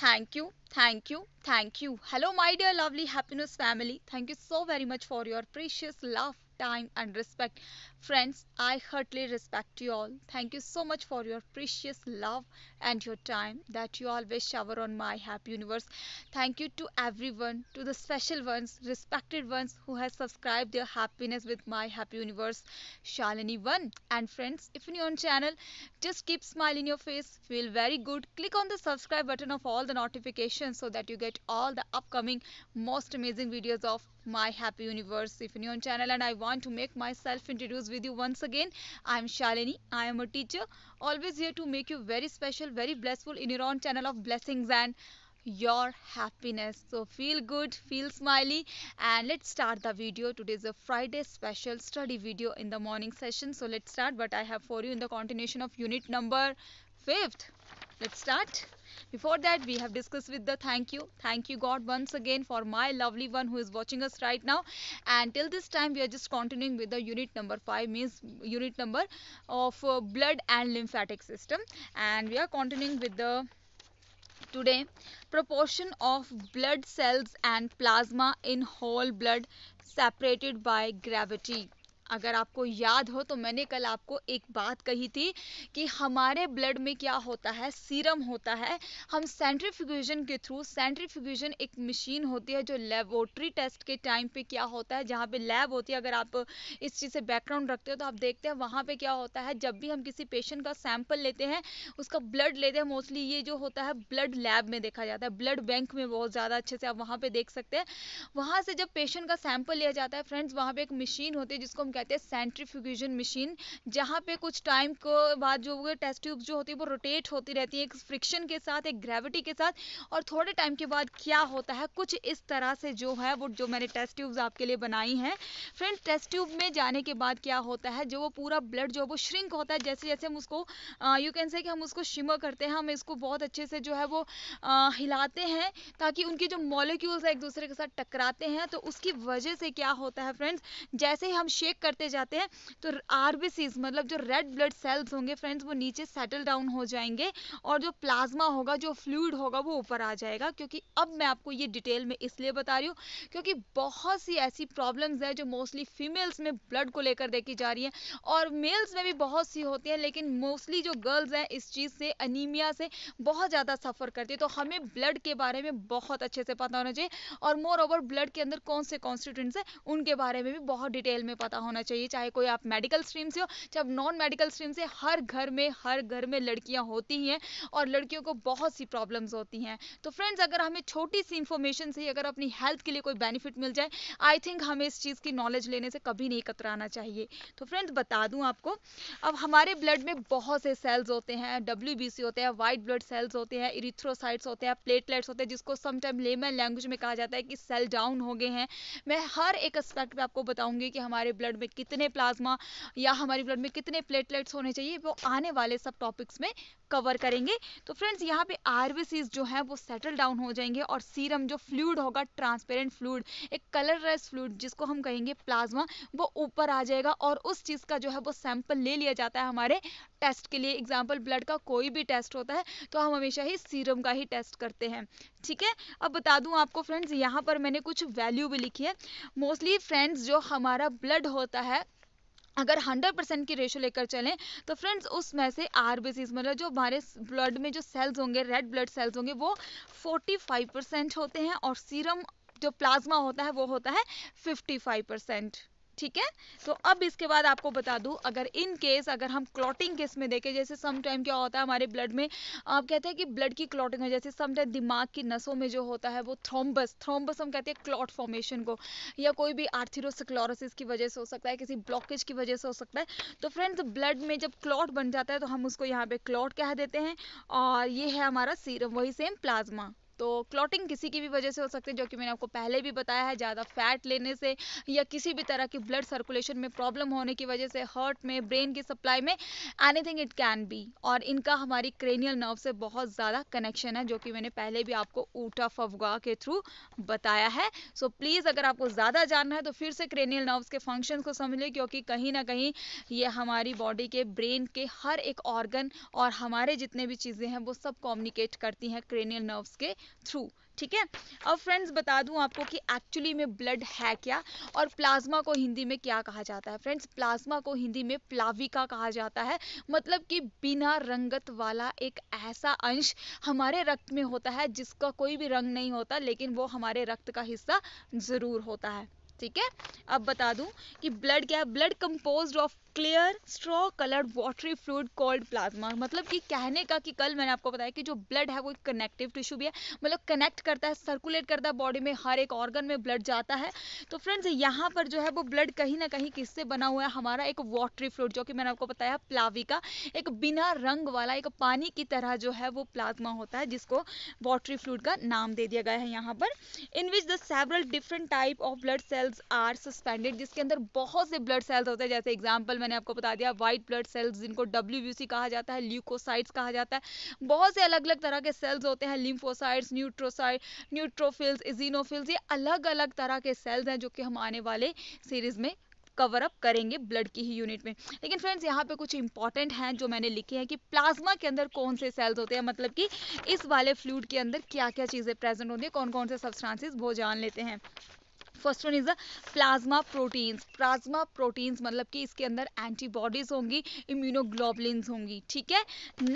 thank you thank you thank you hello my dear lovely happiness family thank you so very much for your precious love time and respect. Friends, I heartily respect you all. Thank you so much for your precious love and your time that you always shower on my happy universe. Thank you to everyone, to the special ones, respected ones who has subscribed their happiness with my happy universe, Shalini One. And friends, if you're new on channel, just keep smiling your face, feel very good. Click on the subscribe button of all the notifications so that you get all the upcoming most amazing videos of my happy universe if on channel and I want to make myself introduce with you once again. I am Shalini. I am a teacher always here to make you very special, very blissful in your own channel of blessings and your happiness so feel good feel smiley and let's start the video today is a friday special study video in the morning session so let's start But i have for you in the continuation of unit number fifth Let's start. Before that, we have discussed with the thank you. Thank you, God, once again for my lovely one who is watching us right now. And till this time, we are just continuing with the unit number 5, means unit number of uh, blood and lymphatic system. And we are continuing with the today proportion of blood cells and plasma in whole blood separated by gravity अगर आपको याद हो तो मैंने कल आपको एक बात कही थी कि हमारे ब्लड में क्या होता है सीरम होता है हम सेंट्रीफ्यूजन के थ्रू सेंट्रीफ्यूजन एक मशीन होती है जो लेबोरेटरी टेस्ट के टाइम पे क्या होता है जहाँ पे लैब होती है अगर आप इस चीज़ से बैकग्राउंड रखते हो तो आप देखते हैं वहाँ पर क्या होता है जब भी हम किसी पेशेंट का सैंपल लेते हैं उसका ब्लड लेते हैं मोस्टली ये जो होता है ब्लड लैब में देखा जाता है ब्लड बैंक में बहुत ज़्यादा अच्छे से आप वहाँ पर देख सकते हैं वहाँ से जब पेशेंट का सैंपल लिया जाता है फ्रेंड्स वहाँ पर एक मशीन होती है जिसको हम कहते हैं सेंट्रीफ्यूगेशन मशीन जहाँ पे कुछ टाइम के बाद जो टेस्ट ट्यूब जो होती है वो रोटेट होती रहती है एक फ्रिक्शन के साथ एक ग्रेविटी के साथ और थोड़े टाइम के बाद क्या होता है कुछ इस तरह से जो है वो जो मैंने टेस्ट ट्यूब्स आपके लिए बनाई हैं फ्रेंड टेस्ट ट्यूब में जाने के बाद क्या होता है जो वो पूरा ब्लड जो है वो श्रिंक होता है जैसे जैसे हम उसको यू कैन से कि हम उसको शिमर करते हैं हम इसको बहुत अच्छे से जो है वो आ, हिलाते हैं ताकि उनके जो मॉलिक्यूल्स है एक दूसरे के साथ टकराते हैं तो उसकी वजह से क्या होता है फ्रेंड्स जैसे ही हम शेक करते जाते हैं तो आरबीसीज मतलब जो रेड ब्लड सेल्स होंगे फ्रेंड्स वो नीचे सेटल डाउन हो जाएंगे और जो प्लाज्मा होगा जो फ्लूड होगा वो ऊपर आ जाएगा क्योंकि अब मैं आपको ये डिटेल में इसलिए बता रही हूँ क्योंकि बहुत सी ऐसी प्रॉब्लम्स हैं जो मोस्टली फीमेल्स में ब्लड को लेकर देखी जा रही है और मेल्स में भी बहुत सी होती हैं लेकिन मोस्टली जो गर्ल्स हैं इस चीज़ से अनिमिया से बहुत ज़्यादा सफ़र करती है तो हमें ब्लड के बारे में बहुत अच्छे से पता होना चाहिए और मोर ओवर ब्लड के अंदर कौन से कॉन्स्टिट्यूंट्स हैं उनके बारे में भी बहुत डिटेल में पता होना होना चाहिए चाहे कोई आप मेडिकल स्ट्रीम से हो चाहे नॉन मेडिकल स्ट्रीम से हर घर में हर घर में लड़कियाँ होती हैं और लड़कियों को बहुत सी प्रॉब्लम्स होती हैं तो फ्रेंड्स अगर हमें छोटी सी इन्फॉर्मेशन से अगर अपनी हेल्थ के लिए कोई बेनिफिट मिल जाए आई थिंक हमें इस चीज़ की नॉलेज लेने से कभी नहीं कतराना चाहिए तो फ्रेंड्स बता दूँ आपको अब हमारे ब्लड में बहुत से सेल्स होते हैं डब्ल्यू होते हैं वाइट ब्लड सेल्स होते हैं इरिथ्रोसाइट्स होते हैं प्लेटलेट्स होते हैं जिसको समटाइम लेमन लैंग्वेज में कहा जाता है कि सेल डाउन हो गए हैं मैं हर एक एस्पेक्ट में आपको बताऊंगी कि हमारे ब्लड में में कितने प्लाज्मा या हमारी ब्लड में कितने प्लेटलेट्स होने चाहिए वो आने वाले सब टॉपिक्स में कवर करेंगे तो फ्रेंड्स यहाँ पे आर जो है वो सेटल डाउन हो जाएंगे और सीरम जो फ्लूड होगा ट्रांसपेरेंट फ्लूड एक कलरलेस फ्लूड जिसको हम कहेंगे प्लाज्मा वो ऊपर आ जाएगा और उस चीज़ का जो है वो सैंपल ले लिया जाता है हमारे टेस्ट के लिए एग्जाम्पल ब्लड का कोई भी टेस्ट होता है तो हम हमेशा ही सीरम का ही टेस्ट करते हैं ठीक है अब बता दूं आपको फ्रेंड्स यहाँ पर मैंने कुछ वैल्यू भी लिखी है मोस्टली फ्रेंड्स जो हमारा ब्लड होता होता है अगर 100 परसेंट की रेशो लेकर चलें तो फ्रेंड्स उसमें से आर मतलब जो हमारे ब्लड में जो सेल्स होंगे रेड ब्लड सेल्स होंगे वो 45 परसेंट होते हैं और सीरम जो प्लाज्मा होता है वो होता है 55 परसेंट ठीक है तो अब इसके बाद आपको बता दूँ अगर इन केस अगर हम क्लॉटिंग केस में देखें जैसे सम टाइम क्या होता है हमारे ब्लड में आप कहते हैं कि ब्लड की क्लॉटिंग है जैसे सम टाइम दिमाग की नसों में जो होता है वो थ्रोम्बस थ्रोम्बस हम कहते हैं क्लॉट फॉर्मेशन को या कोई भी आर्थिरोसिक्लोरोसिस की वजह से हो सकता है किसी ब्लॉकेज की वजह से हो सकता है तो फ्रेंड्स ब्लड में जब क्लॉट बन जाता है तो हम उसको यहाँ पे क्लॉट कह देते हैं और ये है हमारा सीरम वही सेम प्लाज्मा तो क्लॉटिंग किसी की भी वजह से हो सकती है जो कि मैंने आपको पहले भी बताया है ज़्यादा फैट लेने से या किसी भी तरह की ब्लड सर्कुलेशन में प्रॉब्लम होने की वजह से हार्ट में ब्रेन की सप्लाई में एनीथिंग इट कैन बी और इनका हमारी क्रेनियल नर्व से बहुत ज़्यादा कनेक्शन है जो कि मैंने पहले भी आपको ऊटा फफगा के थ्रू बताया है सो so, प्लीज़ अगर आपको ज़्यादा जानना है तो फिर से क्रेनियल नर्व्स के फंक्शन को समझ लें क्योंकि कहीं ना कहीं ये हमारी बॉडी के ब्रेन के हर एक ऑर्गन और हमारे जितने भी चीज़ें हैं वो सब कॉम्युनिकेट करती हैं क्रेनियल नर्व्स के थ्रू ठीक है अब फ्रेंड्स बता दूं आपको कि एक्चुअली में ब्लड है क्या और प्लाज्मा को हिंदी में क्या कहा जाता है फ्रेंड्स प्लाज्मा को हिंदी में प्लाविका कहा जाता है मतलब कि बिना रंगत वाला एक ऐसा अंश हमारे रक्त में होता है जिसका कोई भी रंग नहीं होता लेकिन वो हमारे रक्त का हिस्सा ज़रूर होता है ठीक है अब बता दूं कि ब्लड क्या है blood compose of clear straw coloured watery fluid called plasma मतलब कि कहने का कि कल मैंने आपको बताया कि जो ब्लड है वो एक कनेक्टिव टिश्यू भी है मतलब कनेक्ट करता है सर्कुलेट करता है बॉडी में हर एक ऑर्गन में ब्लड जाता है तो फ्रेंड्स यहाँ पर जो है वो ब्लड कहीं ना कहीं किससे बना हुआ है हमारा एक वाटरी फ्लूड जो कि मैंने आपको बताया प्लाविका एक बिना रंग वाला एक पानी की तरह जो है वो प्लाज्मा होता है जिसको वाटरी फ्लूड का नाम दे दिया गया है यहाँ पर in which the several different type of blood cells are suspended जिसके अंदर बहुत से ब्लड सेल्स होते हैं जैसे एग्जाम्पल मैंने आपको बता दिया व्हाइट ब्लड सेल्स जिनको डब्ल्यू कहा जाता है ल्यूकोसाइट्स कहा जाता है बहुत से अलग अलग तरह के सेल्स होते हैं लिम्फोसाइट्स न्यूट्रोसाइट न्यूट्रोफिल्स इजिनोफिल्स ये अलग अलग तरह के सेल्स हैं जो कि हम आने वाले सीरीज में कवर अप करेंगे ब्लड की ही यूनिट में लेकिन फ्रेंड्स यहाँ पे कुछ इंपॉर्टेंट हैं जो मैंने लिखे हैं कि प्लाज्मा के अंदर कौन से सेल्स होते हैं मतलब कि इस वाले फ्लूड के अंदर क्या क्या चीज़ें प्रेजेंट होती हैं कौन कौन से सब्सटेंसेस वो जान लेते हैं first one is the plasma proteins plasma proteins मतलब कि इसके अंदर एंटीबॉडीज होंगी इम्यूनोग्लोबलिन होंगी ठीक है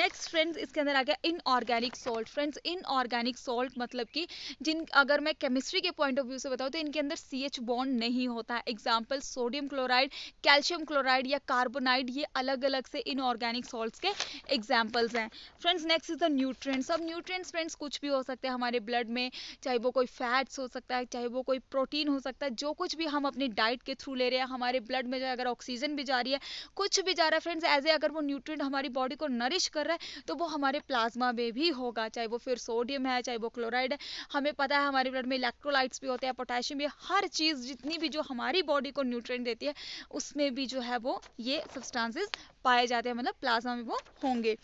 नेक्स्ट फ्रेंड्स इसके अंदर आ गया inorganic salt friends inorganic salt मतलब कि जिन अगर मैं केमिस्ट्री के पॉइंट ऑफ व्यू से बताऊँ तो इनके अंदर सी एच बॉन्ड नहीं होता है example sodium chloride calcium chloride या कार्बोनाइड ये अलग अलग से इनऑर्गेनिक सॉल्ट के एग्जाम्पल्स हैं friends next is the nutrients अब न्यूट्रिएंट्स फ्रेंड्स कुछ भी हो सकते हैं हमारे ब्लड में चाहे वो कोई फैट्स हो सकता है चाहे वो कोई प्रोटीन हो सकता है जो कुछ भी हम अपनी डाइट के थ्रू ले रहे हैं हमारे ब्लड में जो अगर ऑक्सीजन भी जा रही है कुछ भी जा रहा है फ्रेंड्स एज ए अगर वो न्यूट्रिएंट हमारी बॉडी को नरिश कर रहा है तो वो हमारे प्लाज्मा में भी होगा चाहे वो फिर सोडियम है चाहे वो क्लोराइड है हमें पता है हमारे ब्लड में इलेक्ट्रोलाइट्स भी होते हैं पोटेशियम भी हर चीज़ जितनी भी जो हमारी बॉडी को न्यूट्रेंट देती है उसमें भी जो है वो ये सब्सटेंसेस पाए जाते हैं मतलब प्लाज्मा में वो होंगे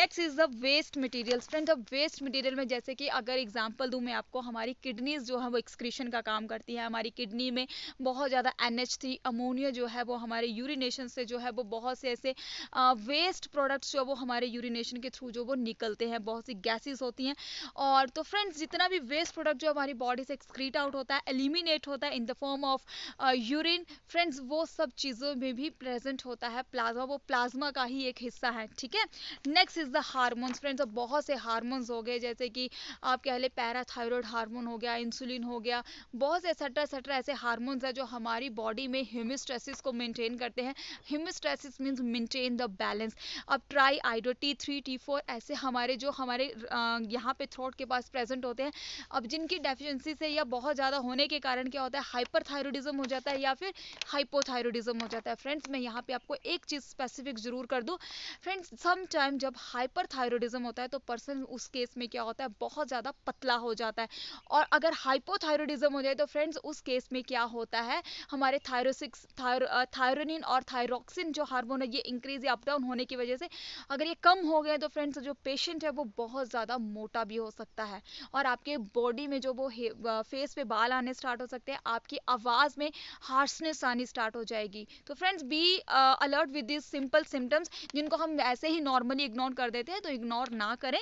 next is the waste material friend अब वेस्ट मटीरियल में जैसे कि अगर एग्जाम्पल दूँ मैं आपको हमारी किडनीज जो है वो एक्सक्रीशन का काम करती है हमारी किडनी में बहुत ज़्यादा एन एच थ्री अमोनिया जो है वो हमारे यूरिनेशन से जो है वो बहुत से ऐसे वेस्ट प्रोडक्ट्स जो वो हमारे यूरिनेशन के थ्रू जो वो निकलते हैं बहुत सी गैसेज होती हैं और तो फ्रेंड्स जितना भी वेस्ट प्रोडक्ट जो हमारी बॉडी से एक्सक्रीट आउट होता है एलिमिनेट होता है in the form of urine friends वो सब चीज़ों में भी प्रेजेंट होता है प्लाज्मा वो प्लाज्मा का ही एक हिस्सा है ठीक है next is the hormones friends अब बहुत से हार्मोन्स हो गए जैसे कि आप कह लें पैराथायरॉयड हार्मोन हो गया इंसुलिन हो गया बहुत से सट्रा सट्रा ऐसे हार्मोन्स हैं जो हमारी बॉडी में ह्यूमिस्ट्रेसिस को मेनटेन करते हैं homeostasis means maintain the balance अब triiodo T three T four ऐसे हमारे जो हमारे यहाँ पे थ्रोट के पास प्रेजेंट होते हैं अब जिनकी डेफिशिएंसी से या बहुत ज़्यादा होने के कारण क्या होता है हाइपर हो जाता है या फिर हाइपोथायरॉयडिज्म हो जाता है फ्रेंड्स मैं यहाँ पे आपको एक चीज़ स्पेसिफिक जरूर कर दूँ फ्रेंड्स सम टाइम जब हाइपरथायरॉयडिज्म होता है तो पर्सन उस केस में क्या होता है बहुत ज़्यादा पतला हो जाता है और अगर हाइपोथायरॉयडिज्म हो जाए तो फ्रेंड्स उस केस में क्या होता है हमारे थायरोसिक्स थायरोनिन और थायरोक्सिन जो हार्मोन है ये इंक्रीज या अपडाउन होने की वजह से अगर ये कम हो गए तो फ्रेंड्स जो पेशेंट है वो बहुत ज़्यादा मोटा भी हो सकता है और आपके बॉडी में जो वो फेस पे बाल आने स्टार्ट हो सकते हैं आपकी आवाज़ में हार्शनेस आनी स्टार्ट हो जाएगी तो friends be alert with this simple symptoms जिनको हम ऐसे ही नॉर्मली इग्नोर कर देते हैं तो इग्नोर ना करें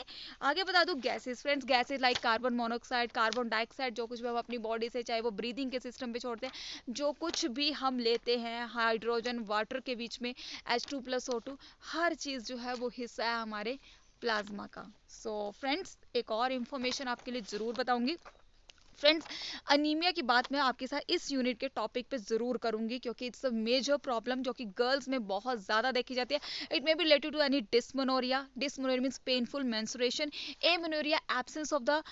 आगे बता दूँ gases friends gases like carbon monoxide carbon dioxide जो कुछ भी हम अपनी बॉडी से चाहे वो ब्रीदिंग के सिस्टम पर छोड़ते हैं जो कुछ भी हम लेते हैं हाइड्रोजन वाटर के बीच में H two plus O two हर चीज़ जो है वो हिस्सा है हमारे प्लाज्मा का सो so, फ्रेंड्स एक और इन्फॉर्मेशन आपके लिए ज़रूर बताऊंगी फ्रेंड्स अनीमिया की बात मैं आपके साथ इस यूनिट के टॉपिक पे ज़रूर करूंगी क्योंकि इट्स अ मेजर प्रॉब्लम जो कि गर्ल्स में बहुत ज़्यादा देखी जाती है it may be related to any dysmenorrhea dysmenorrhea means painful menstruation amenorrhea absence of the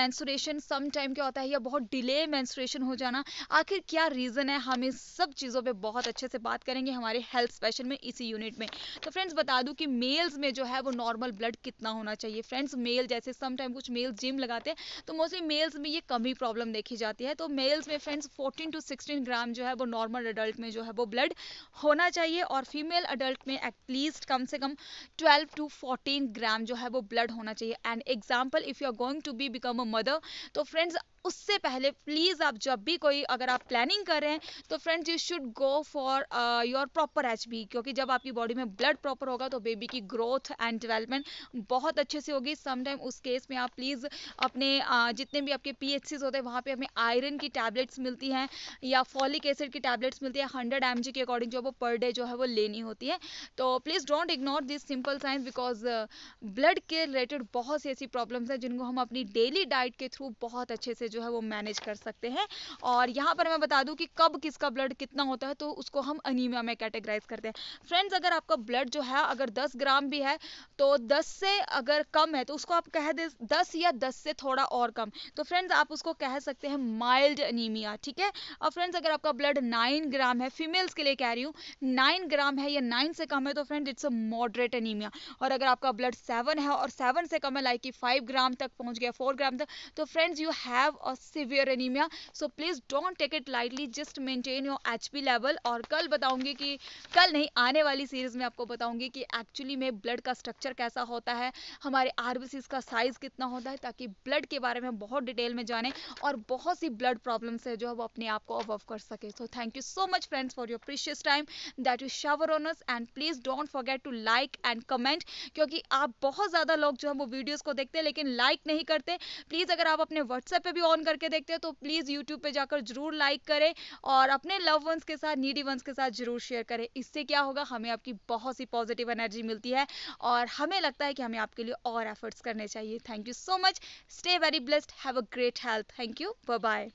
menstruation some time क्या होता है या बहुत डिले मैंसुरेशन हो जाना आखिर क्या रीज़न है हम इस सब चीज़ों पर बहुत अच्छे से बात करेंगे हमारे हेल्थ स्पेशल में इसी यूनिट में तो फ्रेंड्स बता दूँ कि मेल्स में जो है वो नॉर्मल ब्लड कितना होना चाहिए फ्रेंड्स मेल जैसे सम टाइम कुछ मेल्स जिम लगाते हैं तो मोस्टली मेल्स में ये कमी भी प्रॉब्लम देखी जाती है तो मेल्स में फ्रेंड्स 14 टू 16 ग्राम जो है वो नॉर्मल अडल्ट में जो है वो ब्लड होना चाहिए और फीमेल अडल्ट में एटलीस्ट कम से कम 12 टू 14 ग्राम जो है वो ब्लड होना चाहिए and example if you are going to be become a mother तो फ्रेंड्स उससे पहले प्लीज़ आप जब भी कोई अगर आप प्लानिंग कर रहे हैं तो friends you should go for your proper H क्योंकि जब आपकी बॉडी में ब्लड प्रॉपर होगा तो बेबी की ग्रोथ एंड डेवलपमेंट बहुत अच्छे से होगी समटाइम उस केस में आप प्लीज़ अपने uh, जितने भी आपके पी डोसेज होते हैं वहाँ पे हमें आयरन की टैबलेट्स मिलती हैं या फॉलिक एसिड की टैबलेट्स मिलती है हंड्रेड एम के अकॉर्डिंग जो वो पर डे जो है वो लेनी होती है तो please don't ignore this simple science because blood के रिलेटेड बहुत सी ऐसी प्रॉब्लम्स हैं जिनको हम अपनी डेली डाइट के थ्रू बहुत अच्छे से जो है वो मैनेज कर सकते हैं और यहाँ पर मैं बता दूँ कि कब किसका ब्लड कितना होता है तो उसको हम अनिमिया में कैटेगराइज करते हैं फ्रेंड्स अगर आपका ब्लड जो है अगर दस ग्राम भी है तो दस से अगर कम है तो उसको आप कह दे दस या दस से थोड़ा और कम तो फ्रेंड्स आप उसको कह सकते हैं माइल्ड अनीमिया ठीक है और फ्रेंड्स अगर आपका ब्लड नाइन ग्राम है फीमेल्स के लिए कह रही हूँ नाइन ग्राम है या नाइन से कम है तो friend it's a moderate anaemia और अगर आपका ब्लड सेवन है और सेवन से कम है लाइक कि फाइव ग्राम तक पहुँच गया फोर ग्राम तक तो friends you have a severe anaemia so please don't take it lightly just maintain your H level और कल बताऊंगी कि कल नहीं आने वाली सीरीज़ में आपको बताऊंगी कि एक्चुअली में ब्लड का स्ट्रक्चर कैसा होता है हमारे आर का साइज़ कितना होता है ताकि ब्लड के बारे में बहुत डिटेल में जाने जाने और बहुत सी ब्लड प्रॉब्लम है जो है वो अपने आप को अवॉव कर सके so thank you so much friends for your precious time that you shower honours and please don't forget to like and comment क्योंकि आप बहुत ज़्यादा लोग जो है वो वीडियोज़ को देखते हैं लेकिन लाइक नहीं करते प्लीज़ अगर आप अपने व्हाट्सएप पर भी ऑन करके देखते हैं तो प्लीज़ यूट्यूब पर जाकर जरूर लाइक करें और अपने लव वंस के साथ नीडी वंस के साथ जरूर शेयर करें इससे क्या होगा हमें आपकी बहुत सी पॉजिटिव एनर्जी मिलती है और हमें लगता है कि हमें आपके लिए और एफर्ट्स करने चाहिए thank you so much stay very blessed have a great health Thank you. Bye bye.